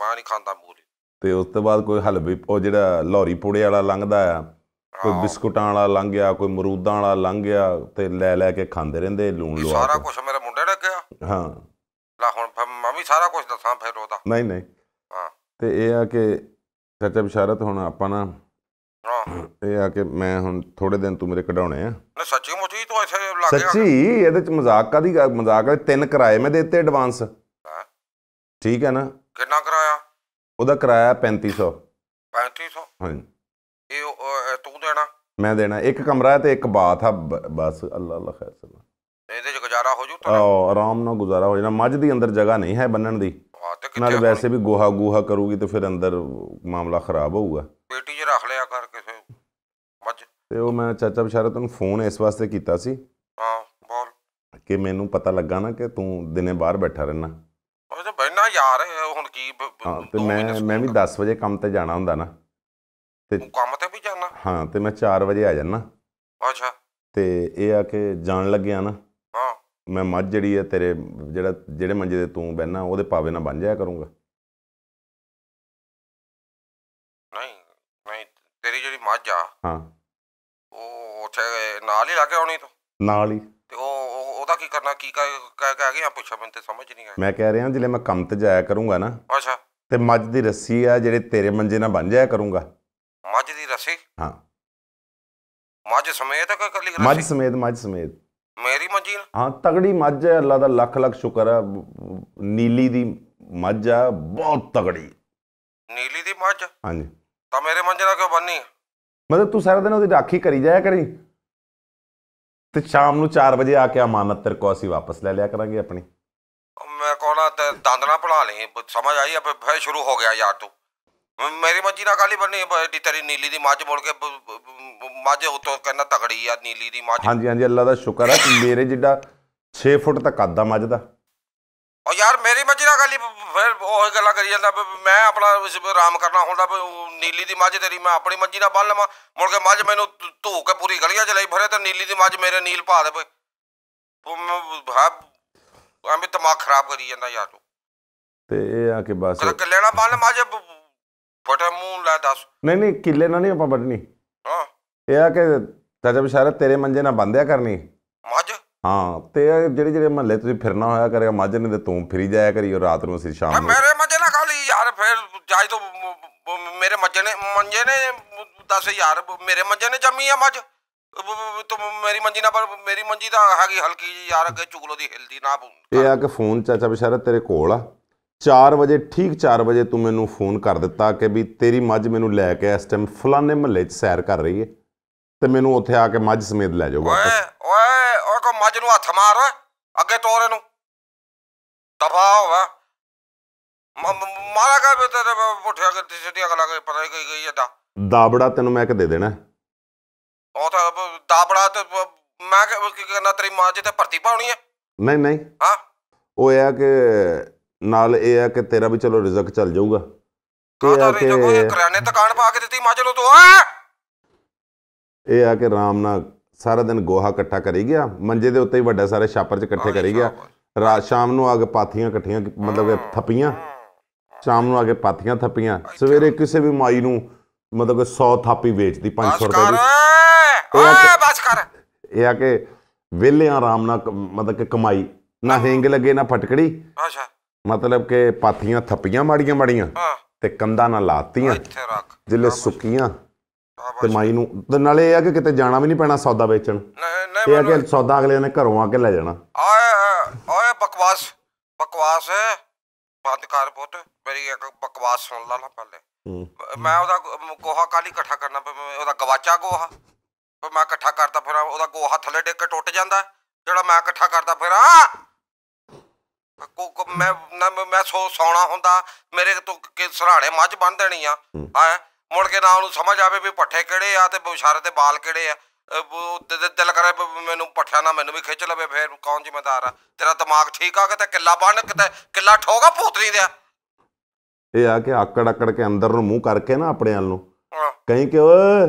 ਮਾਂ ਨਹੀਂ ਖਾਂਦਾ ਮੂਲੀ ਤੇ ਉਸ ਤੋਂ ਬਾਅਦ ਕੋਈ ਹਲਵੀ ਉਹ ਜਿਹੜਾ ਲੋਰੀ ਪੂੜੇ ਵਾਲਾ ਲੰਘਦਾ ਆ ਕੋਈ ਬਿਸਕੁਟਾਂ ਵਾਲਾ ਲੰਘ ਗਿਆ ਕੋਈ ਮਰੂਦਾਂ ਵਾਲਾ ਲੰਘ ਗਿਆ ਤੇ ਲੈ ਲੈ ਕੇ ਖਾਂਦੇ ਰਹਿੰਦੇ ਲੂਣ ਲੋ ਸਾਰਾ ਕੁਝ ਮੇਰੇ ਮੁੰਡੇ ਨੇ ਕਿਹਾ ਹਾਂ ਲਾ ਹੁਣ ਮੈਂ ਵੀ ਸਾਰਾ ਕੁਝ ਦੱਸਾਂ ਫਿਰ ਉਹਦਾ ਨਹੀਂ ਨਹੀਂ ਹਾਂ। ਤੇ ਇਹ ਆ ਕਿ ਚਾਚਾ ਬਿਸ਼ਾਰਤ ਹੁਣ ਆਪਾਂ ਨਾ ਇਹ ਆ ਕਿ ਮੈਂ ਹੁਣ ਥੋੜੇ ਦਿਨ ਤੂੰ ਮੇਰੇ ਕਢਾਉਣੇ ਆ ਨਾ ਸੱਚੀ ਮੁੱਚੀ ਤੂੰ ਇੱਥੇ ਲੱਗ ਗਿਆ ਸੱਚੀ ਇਹਦੇ ਚ ਮਜ਼ਾਕ ਕਾਦੀ ਮਜ਼ਾਕ ਹੈ ਤਿੰਨ ਕਿਰਾਏ ਮੈਂ ਦੇਤੇ ਐਡਵਾਂਸ ਠੀਕ ਹੈ ਨਾ ਕਿੰਨਾ ਕਿਰਾਇਆ ਉਹਦਾ ਕਿਰਾਇਆ 3500 3500 ਹਾਂ ਇਹ ਤੂੰ ਦੇਣਾ ਮੈਂ ਦੇਣਾ ਇੱਕ ਕਮਰਾ ਤੇ ਇੱਕ ਬਾਥ ਆ ਬਸ ਅੱਲਾ ਅੱਲਾ ਖੈਰ ਸਲਾ ਇਹਦੇ ਚ ਗੁਜ਼ਾਰਾ ਹੋ ਜੂ ਆਹ ਆਰਾਮ ਨਾਲ ਗੁਜ਼ਾਰਾ ਹੋ ਜਾਣਾ ਮੱਝ ਦੀ ਅੰਦਰ ਜਗ੍ਹਾ ਨਹੀਂ ਹੈ ਬੰਨਣ ਦੀ ਨਾਲ ਵੈਸੇ ਵੀ ਗੋਹਾ ਗੋਹਾ ਕਰੂਗੀ ਤੇ ਫਿਰ ਅੰਦਰ ਮਾਮਲਾ ਖਰਾਬ ਹੋਊਗਾ ਤੇ ਉਹ ਮੈਂ ਚਾਚਾ ਬਿਸ਼ਾਰਤ ਨੂੰ ਫੋਨ ਇਸ ਵਾਸਤੇ ਕੀਤਾ ਸੀ ਹਾਂ ਬੋਲ ਕਿ ਮੈਨੂੰ ਪਤਾ ਲੱਗਾ ਨਾ ਕਿ ਤੂੰ ਦਿਨੇ ਬਾਹਰ ਬੈਠਾ ਰਹਿਣਾ ਉਹ ਤਾਂ ਬੈਣਾ ਯਾਰ ਹੁਣ ਕੀ ਹਾਂ ਤੇ ਮੈਂ ਮੈਂ ਵੀ 10 ਵਜੇ ਕੰਮ ਤੇ ਜਾਣਾ ਹੁੰਦਾ ਨਾ ਤੇ ਕੰਮ ਤੇ ਵੀ ਜਾਣਾ ਹਾਂ ਤੇ ਮੈਂ 4 ਵਜੇ ਆ ਜਾਣਾ ਅੱਛਾ ਤੇ ਇਹ ਆ ਕਿ ਜਾਣ ਲੱਗਿਆ ਨਾ ਹਾਂ ਮੈਂ ਮੱਝ ਜਿਹੜੀ ਹੈ ਤੇਰੇ ਜਿਹੜਾ ਜਿਹੜੇ ਮੰਜੇ ਤੇ ਤੂੰ ਬੈਣਾ ਉਹਦੇ ਪਾਵੇ ਨਾਲ ਬਣ ਜਾਇਆ ਕਰੂੰਗਾ ਨਹੀਂ ਨਹੀਂ ਤੇਰੀ ਜਿਹੜੀ ਮੱਝ ਆ ਹਾਂ ਜਾ ਕੇ ਆਉਣੀ ਤੋਂ ਨਾਲ ਹੀ ਤੇ ਉਹ ਉਹਦਾ ਕੀ ਕਰਨਾ ਕੀ ਕਹਿ ਕਹਿ ਗਿਆ ਪੁੱਛਾ ਮੈਨੂੰ ਤੇ ਸਮਝ ਨਹੀਂ ਆਇਆ ਮੈਂ ਕਹਿ ਰਿਹਾ ਜਿਲੇ ਮੈਂ ਕੰਮ ਤੇ ਜਾਇਆ ਕਰੂੰਗਾ ਨਾ ਅੱਛਾ ਤੇ ਮੱਝ ਦੀ ਰੱਸੀ ਆ ਜਿਹੜੇ ਤੇਰੇ ਮੰਜੇ ਨਾਲ ਬੰਨ ਜਾਇਆ ਕਰੂੰਗਾ ਮੱਝ ਦੀ ਰੱਸੀ ਹਾਂ ਮੱਝ ਸਮੇਤ ਕਾ ਕੱਲੀ ਰੱਸੀ ਮੱਝ ਸਮੇਤ ਮੱਝ ਸਮੇਤ ਮੇਰੀ ਮੱਝੀ ਹਾਂ ਤਗੜੀ ਮੱਝ ਹੈ ਅੱਲਾ ਦਾ ਲੱਖ ਲੱਖ ਸ਼ੁਕਰ ਹੈ ਨੀਲੀ ਦੀ ਮੱਝ ਆ ਬਹੁਤ ਤਗੜੀ ਨੀਲੀ ਦੀ ਮੱਝ ਹਾਂਜੀ ਤਾਂ ਮੇਰੇ ਮੰਜੇ ਨਾਲ ਕਿਉਂ ਬੰਨੀ ਮਤਲਬ ਤੂੰ ਸਾਰਾ ਦਿਨ ਉਹਦੀ ਰਾਖੀ ਕਰੀ ਜਾਇਆ ਕਰੀ ਤੇ ਸ਼ਾਮ ਨੂੰ 4 ਵਜੇ ਆ ਕੇ ਅਮਾਨਤ ਤੇਰ ਕੋ ਅਸੀਂ ਵਾਪਸ ਲੈ ਲਿਆ ਕਰਾਂਗੇ ਆਪਣੀ ਮੈਂ ਕੋਣਾ ਤੇ ਦੰਦਣਾ ਪੜਾ ਲਈ ਸਮਝ ਆਈ ਆ ਫੇ ਸ਼ੁਰੂ ਹੋ ਗਿਆ ਯਾਰ ਤੂੰ ਮੇਰੀ ਮੱਜੀ ਨਾਲ ਕਾਲੀ ਬੰਨੀ ਬੜੀ ਤੇਰੀ ਨੀਲੀ ਦੀ ਮੱਝ ਮੁੜ ਕੇ ਮੱਝ ਉਤੋਂ ਕਹਿੰਦਾ ਤਗੜੀ ਆ ਨੀਲੀ ਦੀ ਮੱਝ ਹਾਂਜੀ ਹਾਂਜੀ ਅੱਲਾ ਦਾ ਸ਼ੁਕਰ ਆ ਮੇਰੇ ਜਿੱਡਾ 6 ਫੁੱਟ ਤੱਕ ਆਦਾ ਦਾ ਮੱਝ ਦਾ ਉਹ ਯਾਰ ਮੇਰੀ ਮੱਝ ਨਾਲ ਗੱਲ ਫਿਰ ਉਹ ਗੱਲਾਂ ਕਰੀ ਜਾਂਦਾ ਮੈਂ ਆਪਣਾ ਆਰਾਮ ਕਰਨਾ ਹੁੰਦਾ ਵੀ ਉਹ ਨੀਲੀ ਦੀ ਮੱਝ ਤੇਰੀ ਮੈਂ ਆਪਣੀ ਮੱਝੀ ਨਾਲ ਬੰਨ ਲਵਾਂ ਮੁੜ ਕੇ ਮੱਝ ਮੈਨੂੰ ਧੂ- ਕੇ ਪੂਰੀ ਗਲੀਆਂ ਚ ਲਈ ਫਿਰੇ ਤੇ ਨੀਲੀ ਦੀ ਮੱਝ ਮੇਰੇ ਨੀਲ ਪਾ ਦੇ ਬਈ ਉਹ ਮੈਂ- ਦਿਮਾਗ ਖਰਾਬ ਕਰੀ ਜਾਂਦਾ ਯਾਰ ਤੂੰ ਤੇ ਇਹ ਆ ਕੇ ਬਸ ਕਿ ਲੈਣਾ ਨਾਲ ਬੰਨ ਮੱਝ ਫਟੇ ਮੂੰਹ ਲਾ ਦੱਸ ਨਹੀਂ ਨਹੀਂ ਕਿੱਲੇ ਨਾਲ ਨਹੀਂ ਆਪਾਂ ਬੜਨੀ ਹਾਂ ਇਹ ਆ ਕੇ ਚਾਚਾ ਬਿਸ਼ਾਰਾ ਤੇਰੇ ਮੰਜੇ ਨਾਲ ਬੰਦਿਆ ਕਰਨੀ ਹਾਂ ਤੇ ਜਿਹੜੇ ਜਿਹੜੇ ਮਹੱਲੇ ਤੁਸੀਂ ਫਿਰਨਾ ਹੋਇਆ ਕਰਿਆ ਮਾਝੇ ਨੇ ਤੇ ਤੂੰ ਫਰੀ ਜਾਇਆ ਕਰੀਓ ਰਾਤ ਨੂੰ ਅਸੀਂ ਸ਼ਾਮ ਨੂੰ ਮੇਰੇ ਮੱਝੇ ਨਾ ਕਾਲੀ ਯਾਰ ਫਿਰ ਜਾਇ ਤੋਂ ਮੇਰੇ ਮੱਝੇ ਨੇ ਮੰਜੇ ਨੇ ਯਾਰ ਮੇਰੇ ਮੰਜੇ ਨੇ ਜੰਮੀ ਆ ਮੱਝ ਤੂੰ ਮੇਰੀ ਮੰਜੀ ਨਾ ਪਰ ਮੇਰੀ ਮੰਜੀ ਤਾਂ ਹੈਗੀ ਹਲਕੀ ਜੀ ਯਾਰ ਅੱਗੇ ਚੁਗਲੋ ਦੀ ਹਿਲਦੀ ਨਾ ਇਹ ਆ ਕਿ ਫੋਨ ਚਾਚਾ ਬਿਸ਼ਰਤ ਤੇਰੇ ਕੋਲ ਆ 4 ਵਜੇ ਠੀਕ 4 ਵਜੇ ਤੂੰ ਮੈਨੂੰ ਫੋਨ ਕਰ ਦਿੱਤਾ ਕਿ ਵੀ ਤੇਰੀ ਮੱਝ ਮੈਨੂੰ ਲੈ ਕੇ ਇਸ ਟਾਈਮ ਫਲਾਣੇ ਮਹੱਲੇ 'ਚ ਸੈਰ ਕਰ ਰਹੀ ਹੈ ਤੇ ਮੈਨੂੰ ਉੱਥੇ ਆ ਕੇ ਮੱਝ ਸਮੇਤ ਲੈ ਜਾਓ ਓਏ ਓਏ ਓਏ ਕੋ ਮੱਝ ਨੂੰ ਹੱਥ ਮਾਰ ਅੱਗੇ ਤੋਰ ਇਹਨੂੰ ਦਫਾ ਹੋਵਾ ਮਾਰਾ ਬੇ ਤੇਰੇ ਪੁੱਠਿਆ ਕੇ ਸਿੱਧੀਆਂ ਗੱਲਾਂ ਕੇ ਪਤਾ ਹੀ ਕਈ ਗਈ ਜਾਂਦਾ ਦਾਬੜਾ ਤੈਨੂੰ ਮੈਂ ਕਿ ਦੇ ਦੇਣਾ ਉਹ ਤਾਂ ਦਾਬੜਾ ਤੇ ਮੈਂ ਕਿ ਕਰਨਾ ਤੇਰੀ ਮਾਂ ਜੀ ਤੇ ਭਰਤੀ ਪਾਉਣੀ ਹੈ ਨਹੀਂ ਨਹੀਂ ਹਾਂ ਉਹ ਇਹ ਆ ਕਿ ਨਾਲ ਇਹ ਆ ਕਿ ਤੇਰਾ ਵੀ ਚਲੋ ਰਿਜ਼ਕ ਚੱਲ ਜਾਊਗਾ ਕਾਹਦਾ ਰਿਜ਼ਕ ਉਹ ਕਰਿਆਨੇ ਦੁਕਾਨ ਪਾ ਕੇ ਦਿੱਤੀ ਮਾਂ ਜੀ ਨੂੰ ਤੂੰ ਓਏ ਇਹ ਆ ਕਿ ਰਾਮ ਨਾ ਸਾਰਾ ਦਿਨ ਗੋਹਾ ਇਕੱਠਾ ਕਰੀ ਗਿਆ ਮੰਜੇ ਦੇ ਉੱਤੇ ਹੀ ਵੱਡਾ ਸਾਰੇ ਛਾਪਰ ਚ ਇਕੱਠੇ ਕਰੀ ਗਿਆ ਰਾਤ ਸ਼ਾਮ ਨੂੰ ਆ ਕੇ ਪਾਥੀਆਂ ਇਕੱਠੀਆਂ ਮਤਲਬ ਥੱਪੀਆਂ ਸ਼ਾਮ ਨੂੰ ਆ ਕੇ ਪਾਥੀਆਂ ਥੱਪੀਆਂ ਸਵੇਰੇ ਕਿਸੇ ਵੀ ਮਾਈ ਨੂੰ ਮਤਲਬ ਕਿ 100 ਥਾਪੀ ਵੇਚਦੀ 500 ਰੁਪਏ ਦੀ ਓਏ ਬਸ ਕਰ ਇਹ ਆ ਕਿ ਵਿਹਲੇ ਆਰਾਮ ਨਾਲ ਮਤਲਬ ਕਿ ਕਮਾਈ ਨਾ ਹੇਂਗ ਲੱਗੇ ਨਾ ਫਟਕੜੀ ਅੱਛਾ ਮਤਲਬ ਕਿ ਪਾਥੀਆਂ ਥੱਪੀਆਂ ਮਾੜੀਆਂ ਮਾੜੀਆਂ ਤੇ ਕੰਦਾ ਨਾ ਲਾਤੀਆਂ ਜਿੱਲੇ ਸੁੱਕੀਆਂ ਕਮਾਈ ਨੂੰ ਤੇ ਨਾਲੇ ਇਹ ਆ ਕਿ ਕਿਤੇ ਜਾਣਾ ਵੀ ਨਹੀਂ ਪੈਣਾ ਸੌਦਾ ਵੇਚਣ ਨਹੀਂ ਨਹੀਂ ਇਹ ਆ ਕਿ ਸੌਦਾ ਅਗਲੇ ਨੇ ਘਰੋਂ ਆ ਕੇ ਲੈ ਜਾਣਾ ਆਏ ਆਏ ਬਕਵਾਸ ਬਕਵਾਸ ਹੈ ਬੰਦ ਕਰ ਪੁੱਤ ਮੇਰੀ ਇੱਕ ਬਕਵਾਸ ਸੁਣ ਲਾ ਨਾ ਪਹਿਲੇ ਮੈਂ ਉਹਦਾ ਗੋਹਾ ਕਾਲੀ ਇਕੱਠਾ ਕਰਨਾ ਪਿਆ ਉਹਦਾ ਗਵਾਚਾ ਗੋਹਾ ਫਿਰ ਮੈਂ ਇਕੱਠਾ ਕਰਦਾ ਫਿਰ ਉਹਦਾ ਗੋਹਾ ਥੱਲੇ ਡਿੱਗ ਕੇ ਟੁੱਟ ਜਾਂਦਾ ਜਿਹੜਾ ਮੈਂ ਇਕੱਠਾ ਕਰਦਾ ਫਿਰ ਆ ਕੋ ਮੈਂ ਮੈਂ ਸੋ ਸੌਣਾ ਹੁੰਦਾ ਮੇਰੇ ਤੋਂ ਕਿ ਸਰਾਣੇ ਮੱਝ ਬੰਨ ਦੇਣੀ ਆ ਹਾਂ ਮੁੜ ਕੇ ਨਾ ਉਹਨੂੰ ਸਮਝ ਆਵੇ ਵੀ ਪੱਠੇ ਕਿਹੜੇ ਆ ਤੇ ਇਸ਼ਾਰੇ ਤੇ ਬਾਲ ਕਿਹੜੇ ਆ ਉਹ ਦਿਲ ਕਰੇ ਮੈਨੂੰ ਪੱਠਿਆ ਨਾ ਮੈਨੂੰ ਵੀ ਖਿੱਚ ਲਵੇ ਫੇਰ ਕੌਣ ਜ਼ਿੰਮੇਦਾਰ ਆ ਤੇਰਾ ਦਿਮਾਗ ਠੀਕ ਆ ਕਿਤੇ ਕਿੱਲਾ ਬਣ ਕਿਤੇ ਕਿੱਲਾ ਠੋਗਾ ਪੋਤਰੀ ਦਾ ਇਹ ਆ ਕੇ ਆਕੜ ਆਕੜ ਕੇ ਅੰਦਰ ਨੂੰ ਮੂੰਹ ਕਰਕੇ ਨਾ ਆਪਣੇ ਆਲ ਨੂੰ ਕਹੀਂ ਕਿ ਓਏ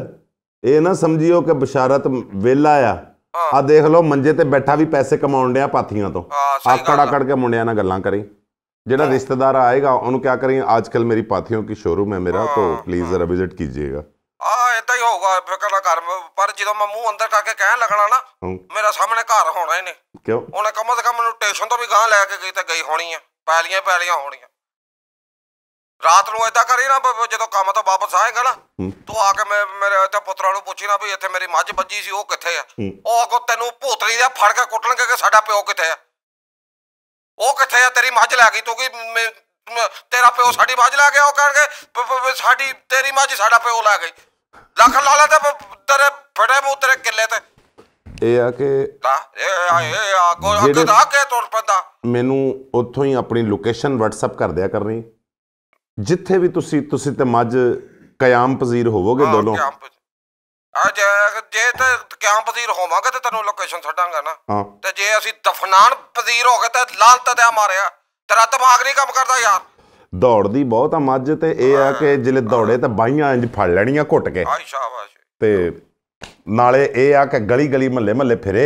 ਇਹ ਨਾ ਸਮਝਿਓ ਕਿ ਬਸ਼ਾਰਤ ਵੇਲਾ ਆ ਆ ਦੇਖ ਲਓ ਮੰਜੇ ਤੇ ਬੈਠਾ ਵੀ ਪੈਸੇ ਕਮਾਉਣ ਡਿਆ ਪਾਥੀਆਂ ਤੋਂ ਆਕੜ ਆਕੜ ਕੇ ਮੁੰਡਿਆਂ ਨਾਲ ਗੱਲਾਂ ਕਰੀ ਜਿਹੜਾ ਰਿਸ਼ਤੇਦਾਰ ਆਏਗਾ ਉਹਨੂੰ ਕਿਆ ਕਰੀਏ ਅੱਜਕੱਲ ਮੇਰੀ ਪਾਥੀਆਂ ਕੀ ਸ਼ੋਰੂਮ ਹੈ ਮੇਰਾ तो ਪਲੀਜ਼ ਜਰਾ ਵਿਜ਼ਿਟ ਕੀਜੀਏਗਾ ਆ ਇਦਾਂ ਹੀ ਹੋਊਗਾ ਫਿਕਰ ਨਾ ਕਰ ਪਰ ਜਦੋਂ ਮੈਂ ਮੂੰਹ ਅੰਦਰ ਕਰਕੇ ਕਹਿਣ ਲੱਗਣਾ ਨਾ ਮੇਰਾ ਸਾਹਮਣੇ ਘਰ ਹੋਣਾ ਇਹਨੇ ਕਿਉਂ ਉਹਨੇ ਕਮ ਕਮ ਨੂੰ ਟੇਸ਼ਨ ਤੋਂ ਵੀ ਗਾਂ ਲੈ ਕੇ ਗਈ ਤਾਂ ਗਈ ਹੋਣੀ ਆ ਪੈਲੀਆਂ ਪੈਲੀਆਂ ਹੋਣੀਆਂ ਰਾਤ ਨੂੰ ਇਦਾਂ ਕਰੀ ਨਾ ਜਦੋਂ ਕੰਮ ਤੋਂ ਵਾਪਸ ਆਏਗਾ ਨਾ ਤੂੰ ਆ ਕੇ ਮੇਰੇ ਇੱਥੇ ਪੁੱਤਰਾਂ ਨੂੰ ਪੁੱਛੀ ਨਾ ਵੀ ਇੱਥੇ ਮੇਰੀ ਮੱਝ ਬੱਜੀ ਸੀ ਉਹ ਕਿੱਥੇ ਆ ਉਹ ਅਗੋ ਤੈਨੂੰ ਭੂਤਰੀ ਦਾ ਫੜ ਕੇ ਕੁੱਟਣਗੇ ਕਿ ਸਾਡਾ ਪਿਓ ਕਿੱਥੇ ਆ ਉਹ ਕਿੱਥੇ ਆ ਤੇਰੀ ਮੱਝ ਲੈ ਗਈ ਤੂੰ ਕਿ ਤੇਰਾ ਪਿਓ ਸਾਡੀ ਮੱਝ ਲੈ ਗਿਆ ਉਹ ਕਹਿਣਗੇ ਸਾਡੀ ਤੇਰੀ ਮੱਝ ਸਾਡਾ ਪਿਓ ਲੈ ਗਈ ਲੱਖ ਲਾਲਾ ਤੇ ਤੇਰੇ ਫੜੇ ਮੂ ਤੇਰੇ ਕਿੱਲੇ ਤੇ ਇਹ ਆ ਕਿ ਆ ਜਿਹੜੇ ਦਾ ਕੇ ਤੁਰ ਪੰਦਾ ਮੈਨੂੰ ਉੱਥੋਂ ਹੀ ਆਪਣੀ ਲੋਕੇਸ਼ਨ WhatsApp ਕਰ ਦਿਆ ਕਰਨੀ ਜਿੱਥੇ ਵੀ ਤੁਸੀਂ ਤੁਸੀਂ ਤੇ ਮੱਝ ਕਿਆਮ ਪਜ਼ੀਰ ਹੋਵੋਗੇ ਦੋਨੋਂ ਆ ਜੇ ਜੇ ਤੇ ਕਿਆਂ ਪਜ਼ੀਰ ਹੋਵਾਂਗੇ ਤੇ ਤੈਨੂੰ ਲੋਕੇਸ਼ਨ ਛੱਡਾਂਗਾ ਨਾ ਤੇ ਜੇ ਅਸੀਂ ਦਫਨਾਨ ਪਜ਼ੀਰ ਹੋ ਗਏ ਤੇ ਲਾਲਤ ਤੇ ਮਾਰਿਆ ਤੇਰਾ ਦਿਮਾਗ ਨਹੀਂ ਕੰਮ ਕਰਦਾ ਯਾਰ ਦੌੜਦੀ ਬਹੁਤ ਆ ਮੱਝ ਤੇ ਇਹ ਆ ਕਿ ਜਿਲੇ ਦੌੜੇ ਤੇ ਬਾਈਆਂ ਇੰਜ ਫੜ ਲੈਣੀਆਂ ਘੁੱਟ ਕੇ ਆਈ ਸ਼ਾਬਾਸ਼ ਤੇ ਨਾਲੇ ਇਹ ਆ ਕਿ ਗਲੀ ਗਲੀ ਮੱਲੇ ਮੱਲੇ ਫਿਰੇ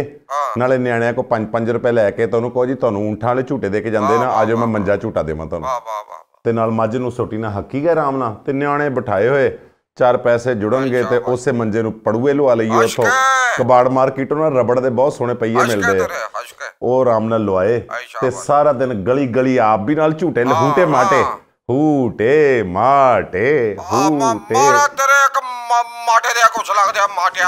ਨਾਲੇ ਨਿਆਣਿਆਂ ਕੋ 5-5 ਰੁਪਏ ਲੈ ਕੇ ਤੁਹਾਨੂੰ ਕਹੋ ਜੀ ਤੁਹਾਨੂੰ ਉਂਠਾਂ ਵਾਲੇ ਝੂਟੇ ਦੇ ਕੇ ਜਾਂਦੇ ਨਾ ਆਜੋ ਮੈਂ ਮੰਜਾ ਝੂਟਾ ਦੇਵਾਂ ਤੁਹਾਨੂੰ ਵਾ ਵਾ ਵਾ ਤੇ ਨਾਲ ਮੱਝ ਨੂੰ ਸੋਟੀ ਨਾਲ ਹੱਕੀ ਗਏ ਆਰਾਮ ਨਾਲ ਤੇ ਨਿਆਣੇ ਬਿਠਾਏ ਹੋਏ ਚਾਰ ਪੈਸੇ ਜੁੜਨਗੇ ਤੇ ਉਸੇ ਮੰਜੇ ਨੂੰ ਪੜੂਏ ਲਵਾ ਲਈਏ ਉਥੋਂ ਕਬਾੜ ਮਾਰਕੀਟ ਉਹਨਾਂ ਰਬੜ ਦੇ ਬਹੁਤ ਸੋਹਣੇ ਪਈਏ ਮਿਲਦੇ ਉਹ ਆਰਾਮ ਨਾਲ ਲਵਾਏ ਤੇ ਸਾਰਾ ਦਿਨ ਗਲੀ ਗਲੀ ਆਪ ਵੀ ਨਾਲ ਝੂਟੇ ਲਹੂਟੇ ਮਾਟੇ ਹੂਟੇ ਮਾਟੇ ਹੂਟੇ ਤੇਰੇ ਇੱਕ ਮਾਟੇ ਦੇ ਕੁਛ ਲੱਗਦਾ ਮਾਟਿਆ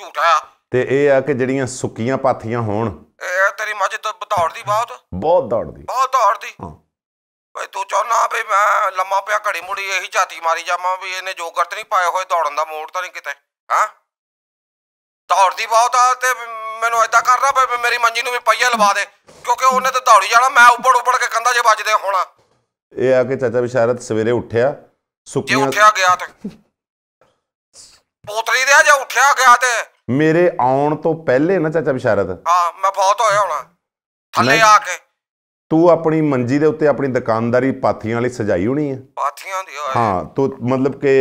ਝੂਟਾ ਤੇ ਇਹ ਆ ਕਿ ਜਿਹੜੀਆਂ ਸੁੱਕੀਆਂ ਪਾਥੀਆਂ ਹੋਣ ਇਹ ਤੇਰੀ ਮੱਝ ਦੌੜਦੀ ਬਹੁਤ ਬਹੁਤ ਦੌੜਦੀ ਬਹੁਤ ਦੌੜਦੀ ਹਾਂ ਭਾਈ ਤੂੰ ਚਾਹਨਾ ਵੀ ਮੈਂ ਲੰਮਾ ਪਿਆ ਘੜੀ ਮੁੜੀ ਇਹੀ ਝਾਤੀ ਮਾਰੀ ਜਾਵਾਂ ਵੀ ਇਹਨੇ ਜੋਗਰਤ ਨਹੀਂ ਪਾਏ ਹੋਏ ਦੌੜਨ ਦਾ ਮੋੜ ਤਾਂ ਨਹੀਂ ਕਿਤੇ ਹਾਂ ਦੌੜਦੀ ਬਹੁਤ ਆ ਤੇ ਮੈਨੂੰ ਐਦਾਂ ਕਰਨਾ ਪਏ ਮੇਰੀ ਮੰਜੀ ਨੂੰ ਵੀ ਪਈਆ ਲਵਾ ਦੇ ਕਿਉਂਕਿ ਉਹਨੇ ਤਾਂ ਦੌੜੀ ਜਾਣਾ ਮੈਂ ਉੱਪਰ ਉੱਪਰ ਕੇ ਕੰਦਾ ਜੇ ਵੱਜਦੇ ਹੋਣਾ ਇਹ ਆ ਕੇ ਚਾਚਾ ਬਿਸ਼ਾਰਤ ਸਵੇਰੇ ਉੱਠਿਆ ਸੁੱਕੀਆਂ ਜੇ ਉੱਠਿਆ ਗਿਆ ਤੇ ਪੋਤਰੀ ਦੇ ਜੇ ਉੱਠਿਆ ਗਿਆ ਤੇ ਮੇਰੇ ਆਉਣ ਤੋਂ ਪਹਿਲੇ ਨਾ ਚਾਚਾ ਬਿਸ਼ਾਰਤ ਹਾਂ ਮੈਂ ਬਹੁਤ ਹੋਇਆ ਹੋਣਾ ਥੱਲੇ ਆ ਕੇ ਤੂੰ ਆਪਣੀ ਮੰਜੀ ਦੇ ਉੱਤੇ ਆਪਣੀ ਦੁਕਾਨਦਾਰੀ ਪਾਥੀਆਂ ਵਾਲੀ ਸਜਾਈ ਹੋਣੀ ਹੈ ਪਾਥੀਆਂ ਦੀ ਹੋਏ ਹਾਂ ਤੋ ਮਤਲਬ ਕਿ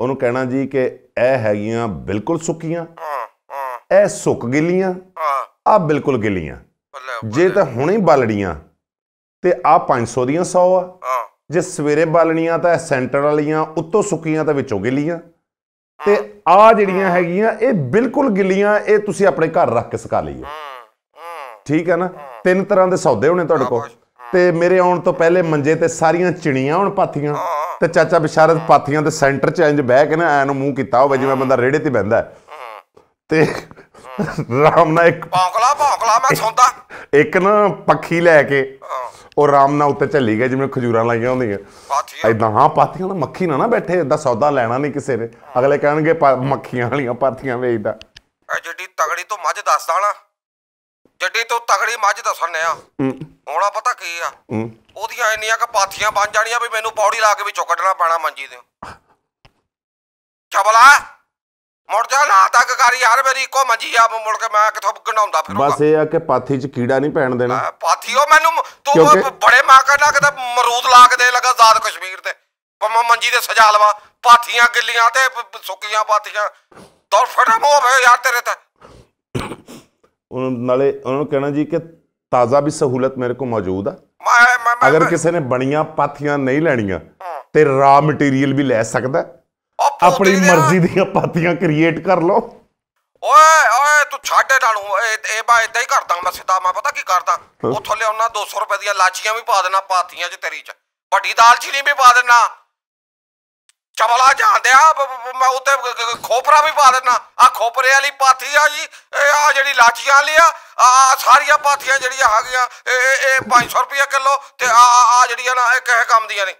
ਉਹਨੂੰ ਕਹਿਣਾ ਜੀ ਕਿ ਇਹ ਹੈਗੀਆਂ ਬਿਲਕੁਲ ਸੁੱਕੀਆਂ ਹਾਂ ਇਹ ਸੁੱਕ ਗਿੱਲੀਆਂ ਹਾਂ ਆ ਬਿਲਕੁਲ ਗਿੱਲੀਆਂ ਜੇ ਤਾਂ ਹੁਣੇ ਬਾਲੜੀਆਂ ਤੇ ਆ 500 ਦੀਆਂ 100 ਆ ਹਾਂ ਜੇ ਸਵੇਰੇ ਬਾਲਣੀਆਂ ਤਾਂ ਸੈਂਟਰ ਵਾਲੀਆਂ ਉੱਤੋਂ ਸੁੱਕੀਆਂ ਤਾਂ ਵਿੱਚੋਂ ਗਿੱਲੀਆਂ ਤੇ ਆ ਜਿਹੜੀਆਂ ਹੈਗੀਆਂ ਇਹ ਬਿਲਕੁਲ ਗਿੱਲੀਆਂ ਇਹ ਤੁਸੀਂ ਆਪਣੇ ਘਰ ਰੱਖ ਕੇ ਸੁਕਾ ਲਈਓ ਠੀਕ ਹੈ ਨਾ ਤਿੰਨ ਤਰ੍ਹਾਂ ਦੇ ਸੌਦੇ ਹੋਣੇ ਤੁਹਾਡੇ ਕੋਲ ਤੇ ਮੇਰੇ ਆਉਣ ਤੋਂ ਪਹਿਲੇ ਮੰਜੇ ਤੇ ਸਾਰੀਆਂ ਚਿਣੀਆਂ ਹੁਣ ਪਾਥੀਆਂ ਤੇ ਚਾਚਾ ਬਿਸ਼ਾਰਤ ਪਾਥੀਆਂ ਦੇ ਸੈਂਟਰ ਚ ਇੰਜ ਬਹਿ ਕੇ ਨਾ ਐ ਨੂੰ ਮੂੰਹ ਕੀਤਾ ਹੋਵੇ ਜਿਵੇਂ ਬੰਦਾ ਰੇੜੇ ਤੇ ਬੈੰਦਾ ਤੇ ਰਾਮ ਇੱਕ ਭੌਂਕਲਾ ਭੌਂਕਲਾ ਮੈਂ ਸੌਂਦਾ ਇੱਕ ਨਾ ਪੱਖੀ ਲੈ ਕੇ ਉਹ ਰਾਮ ਉੱਤੇ ਚੱਲੀ ਗਿਆ ਜਿਵੇਂ ਖਜੂਰਾਂ ਲਾਈਆਂ ਹੁੰਦੀਆਂ ਐਦਾਂ ਹਾਂ ਪਾਥੀਆਂ ਨਾਲ ਮੱਖੀ ਨਾ ਨਾ ਬੈਠੇ ਐਦਾਂ ਸੌਦਾ ਲੈਣਾ ਨਹੀਂ ਕਿਸੇ ਨੇ ਅਗਲੇ ਕਹਿਣਗੇ ਮੱਖੀਆਂ ਵਾਲੀਆਂ ਪਾਥੀਆਂ ਵੇਚਦਾ ਐ ਜਿੱਡੀ ਤਗੜੀ ਤੋਂ ਮੱਝ ਦੱਸਦਾ ਨਾ ਜੱਡੀ ਤੋਂ ਤਗੜੀ ਮੱਝ ਦੱਸਣੇ ਆ ਆ ਪਤਾ ਕੀ ਆ ਉਹਦੀਆਂ ਇੰਨੀਆਂ ਕ ਪਾਥੀਆਂ ਬਣ ਜਾਣੀਆਂ ਵੀ ਮੈਨੂੰ ਪੌੜੀ ਲਾ ਕੇ ਵਿੱਚੋਂ ਕੱਢਣਾ ਪੈਣਾ ਮੰਜੀ ਦੇ ਚਬਲਾ ਮੁੜ ਜਾ ਨਾ ਤੱਕ ਕਰ ਯਾਰ ਮੇਰੀ ਇੱਕੋ ਮੰਜੀ ਆ ਮੁੜ ਕੇ ਮੈਂ ਕਿਥੋਂ ਗਣਾਉਂਦਾ ਫਿਰ ਬਸ ਇਹ ਆ ਕਿ ਪਾਥੀ 'ਚ ਕੀੜਾ ਨਹੀਂ ਪੈਣ ਦੇਣਾ ਪਾਥੀ ਉਹ ਮੈਨੂੰ ਤੂੰ ਬੜੇ ਕਰਨਾ ਕਿ ਤਾਂ ਮਰੂਦ ਲਾ ਕੇ ਦੇ ਲਗਾ ਜ਼ਾਦ ਕਸ਼ਮੀਰ ਤੇ ਪਮਾ ਮੰਜੀ ਤੇ ਸਜਾ ਲਵਾ ਪਾਥੀਆਂ ਗਿੱਲੀਆਂ ਤੇ ਸੁੱਕੀਆਂ ਪਾਥੀਆਂ ਦੌੜ ਫੜਾ ਮੋਹ ਯਾਰ ਤੇਰੇ ਤੇ ਉਹਨਾਂ ਨਾਲੇ ਉਹਨਾਂ ਨੂੰ ਕਹਿਣਾ ਜੀ ਕਿ ਤਾਜ਼ਾ ਵੀ ਸਹੂਲਤ ਮੇਰੇ ਕੋਲ ਮੌਜੂਦ ਆ ਅਗਰ ਕਿਸੇ ਨੇ ਬਣੀਆਂ ਪਾਥੀਆਂ ਨਹੀਂ ਲੈਣੀਆਂ ਤੇ ਰਾ ਮਟੀਰੀਅਲ ਵੀ ਲੈ ਸਕਦਾ ਆਪਣੀ ਮਰਜ਼ੀ ਦੀਆਂ ਪਾਥੀਆਂ ਕ੍ਰੀਏਟ ਕਰ ਲਓ ਓਏ ਓਏ ਤੂੰ ਛੱਡ ਨਾਲ ਇਹ ਬਾ ਇਦਾਂ ਹੀ ਕਰਦਾ ਮੈਂ ਸਿੱਧਾ ਮੈਂ ਪਤਾ ਕੀ ਕਰਦਾ ਉੱਥੋਂ ਲਿਆਉਣਾ 200 ਰੁਪਏ ਦੀਆਂ ਲਾਚੀਆਂ ਵੀ ਪਾ ਦੇਣਾ ਪਾਥੀਆਂ 'ਚ ਤੇਰੀ 'ਚ ਵੱਡੀ ਦਾਲ ਚੀਨੀ ਵੀ ਪਾ ਦੇਣਾ ਚਮਲਾ ਜਾਂਦੇ ਆ ਮੈਂ ਉੱਤੇ ਖੋਪਰਾ ਵੀ ਪਾ ਦੇਣਾ ਆ ਖੋਪਰੇ ਵਾਲੀ ਪਾਥੀ ਆ ਜੀ ਆ ਜਿਹੜੀ ਲਾਚੀਆਂ ਲਿਆ ਆ ਸਾਰੀਆਂ ਪਾਥੀਆਂ ਜਿਹੜੀਆਂ ਹੈਗੀਆਂ ਇਹ ਇਹ 500 ਰੁਪਏ ਕਿਲੋ ਤੇ ਆ ਆ ਜਿਹੜੀਆਂ ਨਾ ਇਹ ਕਹੇ ਕੰਮ ਦੀਆਂ ਨਹੀਂ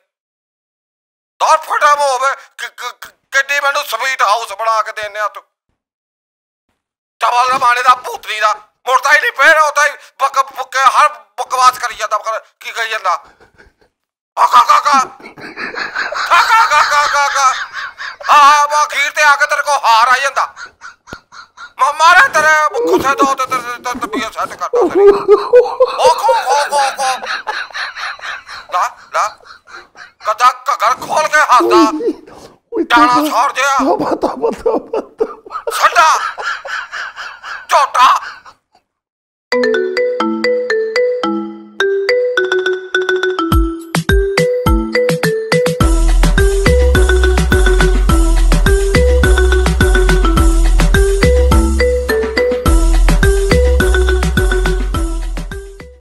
ਦਰ ਫਟਾ ਹੋਵੇ ਕਿੱਡੀ ਮੈਨੂੰ ਸਵੀਟ ਹਾਊਸ ਬਣਾ ਕੇ ਦੇਣਿਆ ਆ ਤੂੰ ਚਮਲ ਰਮਾਣੇ ਦਾ ਪੁੱਤਰੀ ਦਾ ਮੁਰਦਾ ਹੀ ਨਹੀਂ ਫੇਰ ਉਹਦਾ ਹੀ ਹਰ ਬਕਵਾਸ ਕਰੀ ਜਾਂਦਾ ਕੀ ਕਹੀ ਜਾਂਦਾ ਆ ਬਾ ਤੇ ਆ ਕੇ ਤੇਰੇ ਕੋ ਹਾਰ ਆ ਜਾਂਦਾ ਮਾਰੇ ਤੇਰੇ ਕੁੱਥੇ ਦੋ ਤੇ ਤੇਰੇ ਤਬੀਅਤ ਸੈੱਟ ਕਰਦਾ ਤੇਰੀ ਓ ਕੋ ਕੋ ਕੋ ਕੋ ਲਾ ਲਾ ਕਦਾ ਘਰ ਖੋਲ ਕੇ ਹੱਸਦਾ ਟਾਣਾ ਛੋੜ ਜਿਆ ਪਤਾ ਬਤਾ ਬਤਾ ਛੱਡਾ ਝੋਟਾ